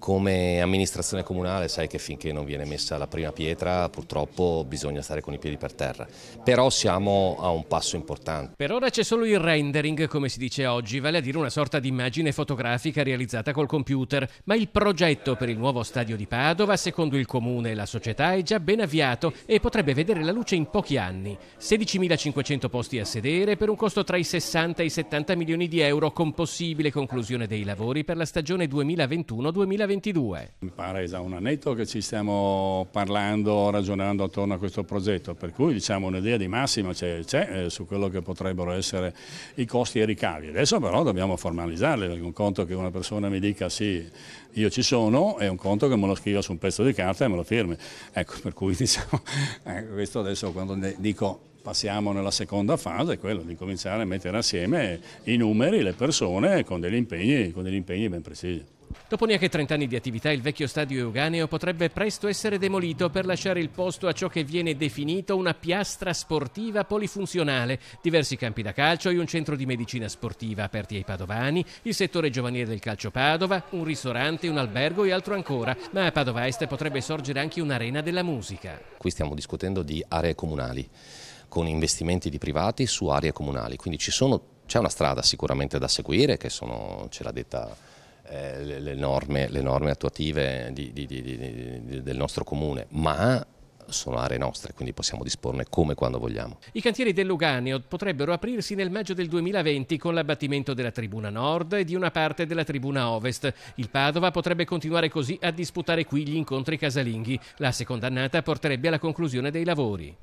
Come amministrazione comunale sai che finché non viene messa la prima pietra purtroppo bisogna stare con i piedi per terra, però siamo a un passo importante. Per ora c'è solo il rendering come si dice oggi, vale a dire una sorta di immagine fotografica realizzata col computer, ma il progetto per il nuovo stadio di Padova secondo il comune e la società è già ben avviato e potrebbe vedere la luce in pochi anni. 16.500 posti a sedere per un costo tra i 60 e i 70 milioni di euro con possibile conclusione dei lavori per la stagione 2021-2022. 2022. Mi pare già un annetto che ci stiamo parlando, ragionando attorno a questo progetto, per cui diciamo un'idea di massima c'è, eh, su quello che potrebbero essere i costi e i ricavi. Adesso però dobbiamo formalizzarli, perché un conto che una persona mi dica sì, io ci sono, è un conto che me lo scriva su un pezzo di carta e me lo firmi. Ecco, per cui diciamo, eh, questo adesso quando dico passiamo nella seconda fase, è quello di cominciare a mettere assieme i numeri, le persone con degli impegni, con degli impegni ben precisi. Dopo neanche 30 anni di attività il vecchio stadio euganeo potrebbe presto essere demolito per lasciare il posto a ciò che viene definito una piastra sportiva polifunzionale, diversi campi da calcio e un centro di medicina sportiva aperti ai padovani, il settore giovanile del calcio Padova, un ristorante, un albergo e altro ancora, ma a Padova Est potrebbe sorgere anche un'arena della musica. Qui stiamo discutendo di aree comunali, con investimenti di privati su aree comunali, quindi sono, c'è una strada sicuramente da seguire, che sono, ce l'ha detta eh, le, le, norme, le, norme, attuative di, di, di, del nostro comune, ma sono aree nostre, quindi possiamo disporne come e quando vogliamo. I cantieri del Luganio potrebbero aprirsi nel maggio del 2020 con l'abbattimento della tribuna nord e di una parte della tribuna ovest. Il Padova potrebbe continuare così a disputare qui gli incontri casalinghi. La seconda annata porterebbe alla conclusione dei lavori.